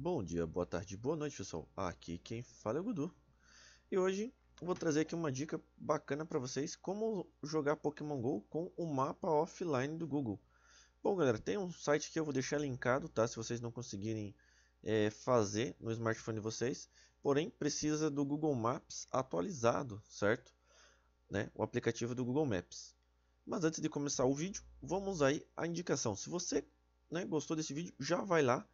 Bom dia, boa tarde, boa noite pessoal, aqui quem fala é o Gudu E hoje vou trazer aqui uma dica bacana para vocês Como jogar Pokémon GO com o mapa offline do Google Bom galera, tem um site que eu vou deixar linkado, tá? Se vocês não conseguirem é, fazer no smartphone de vocês Porém, precisa do Google Maps atualizado, certo? Né? O aplicativo do Google Maps Mas antes de começar o vídeo, vamos aí a indicação Se você né, gostou desse vídeo, já vai lá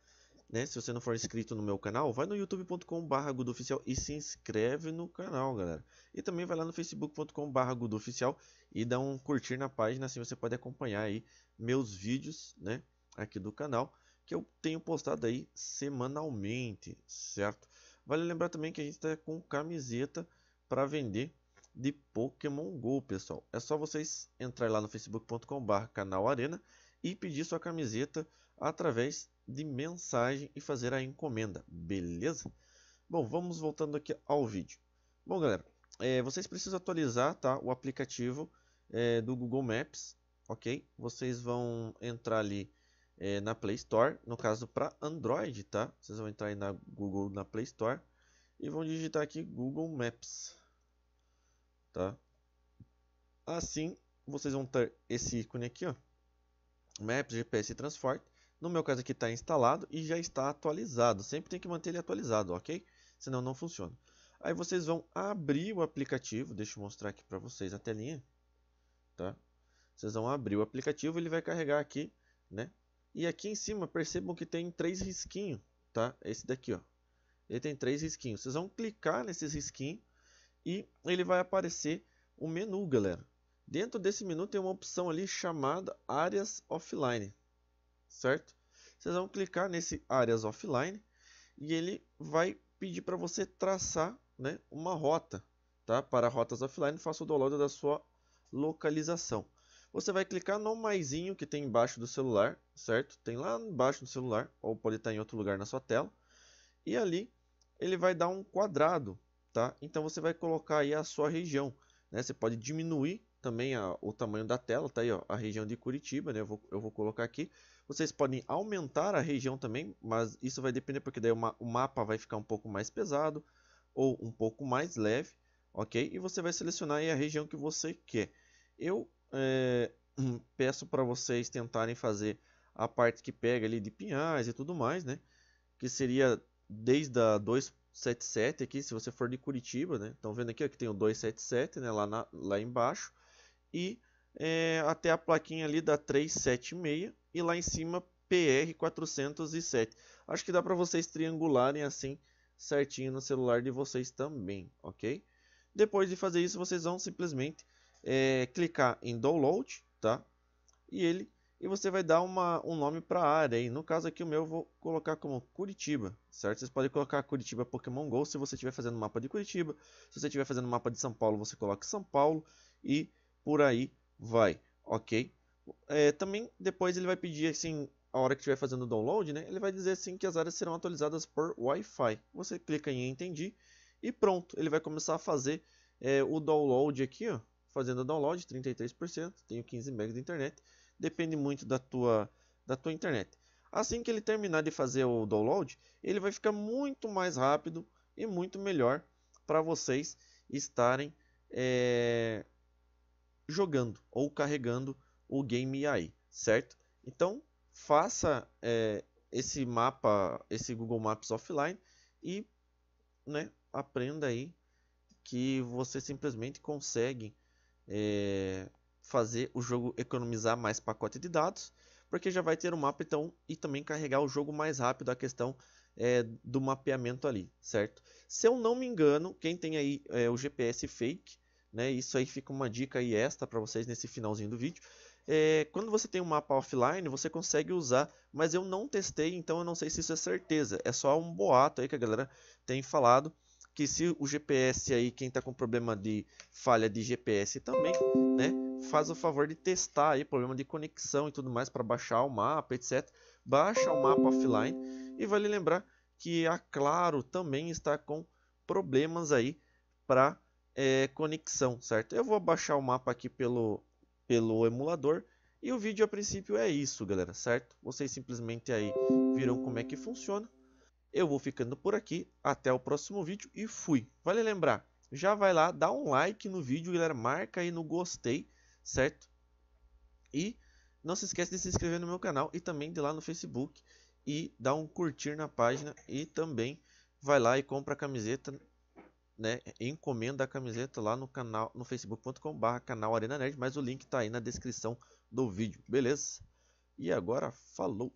né? Se você não for inscrito no meu canal, vai no youtube.com.br Oficial e se inscreve no canal, galera. E também vai lá no facebook.com.br Oficial e dá um curtir na página, assim você pode acompanhar aí meus vídeos, né? Aqui do canal, que eu tenho postado aí semanalmente, certo? Vale lembrar também que a gente está com camiseta para vender de Pokémon GO, pessoal. É só vocês entrar lá no facebook.com.br canal Arena e pedir sua camiseta através de mensagem e fazer a encomenda, beleza? Bom, vamos voltando aqui ao vídeo. Bom, galera, é, vocês precisam atualizar tá, o aplicativo é, do Google Maps, ok? Vocês vão entrar ali é, na Play Store, no caso para Android, tá? Vocês vão entrar aí na Google, na Play Store e vão digitar aqui Google Maps, tá? Assim, vocês vão ter esse ícone aqui, ó, Maps, GPS e Transporte. No meu caso aqui está instalado e já está atualizado. Sempre tem que manter ele atualizado, ok? Senão não funciona. Aí vocês vão abrir o aplicativo. Deixa eu mostrar aqui para vocês a telinha. Tá? Vocês vão abrir o aplicativo, ele vai carregar aqui, né? E aqui em cima, percebam que tem três risquinhos, tá? Esse daqui, ó. Ele tem três risquinhos. Vocês vão clicar nesses risquinhos e ele vai aparecer o menu, galera. Dentro desse menu tem uma opção ali chamada áreas offline, certo? Vocês vão clicar nesse áreas offline e ele vai pedir para você traçar né, uma rota, tá? Para rotas offline, faça o download da sua localização. Você vai clicar no maisinho que tem embaixo do celular, certo? Tem lá embaixo do celular, ou pode estar em outro lugar na sua tela. E ali ele vai dar um quadrado, tá? Então você vai colocar aí a sua região, né? Você pode diminuir também a, o tamanho da tela, tá aí ó, a região de Curitiba, né? Eu vou, eu vou colocar aqui. Vocês podem aumentar a região também, mas isso vai depender porque daí uma, o mapa vai ficar um pouco mais pesado ou um pouco mais leve, ok? E você vai selecionar a região que você quer. Eu é, peço para vocês tentarem fazer a parte que pega ali de Pinhais e tudo mais, né? Que seria desde a 277 aqui, se você for de Curitiba, né? Estão vendo aqui ó, que tem o 277, né? Lá, na, lá embaixo e é, até a plaquinha ali da 376 e lá em cima PR407. Acho que dá para vocês triangularem assim certinho no celular de vocês também, ok? Depois de fazer isso, vocês vão simplesmente é, clicar em download, tá? E ele e você vai dar uma, um nome para a área. E no caso aqui o meu eu vou colocar como Curitiba, certo? Vocês podem colocar Curitiba Pokémon GO se você estiver fazendo mapa de Curitiba. Se você estiver fazendo mapa de São Paulo, você coloca São Paulo e por aí vai, ok? É, também depois ele vai pedir assim, a hora que estiver fazendo o download, né, ele vai dizer assim que as áreas serão atualizadas por Wi-Fi. Você clica em entendi e pronto, ele vai começar a fazer é, o download aqui, ó, fazendo o download, 33%, tenho 15 MB de internet, depende muito da tua, da tua internet. Assim que ele terminar de fazer o download, ele vai ficar muito mais rápido e muito melhor para vocês estarem é, jogando ou carregando o Game AI, certo? Então faça é, esse mapa, esse Google Maps offline e né, aprenda aí que você simplesmente consegue é, fazer o jogo economizar mais pacote de dados, porque já vai ter o um mapa então e também carregar o jogo mais rápido a questão é, do mapeamento ali, certo? Se eu não me engano, quem tem aí é, o GPS fake né? Isso aí fica uma dica aí extra para vocês nesse finalzinho do vídeo. É, quando você tem um mapa offline, você consegue usar, mas eu não testei, então eu não sei se isso é certeza. É só um boato aí que a galera tem falado que se o GPS aí, quem está com problema de falha de GPS também, né, faz o favor de testar aí problema de conexão e tudo mais para baixar o mapa, etc. Baixa o mapa offline e vale lembrar que a Claro também está com problemas aí para é, conexão, certo? Eu vou baixar o mapa aqui pelo, pelo emulador. E o vídeo a princípio é isso, galera, certo? Vocês simplesmente aí viram como é que funciona. Eu vou ficando por aqui, até o próximo vídeo e fui. Vale lembrar, já vai lá, dá um like no vídeo, galera, marca aí no gostei, certo? E não se esquece de se inscrever no meu canal e também de ir lá no Facebook e dar um curtir na página e também vai lá e compra a camiseta né, encomenda a camiseta lá no canal no facebook.com/barra canal Arena Nerd, mas o link está aí na descrição do vídeo, beleza? E agora falou!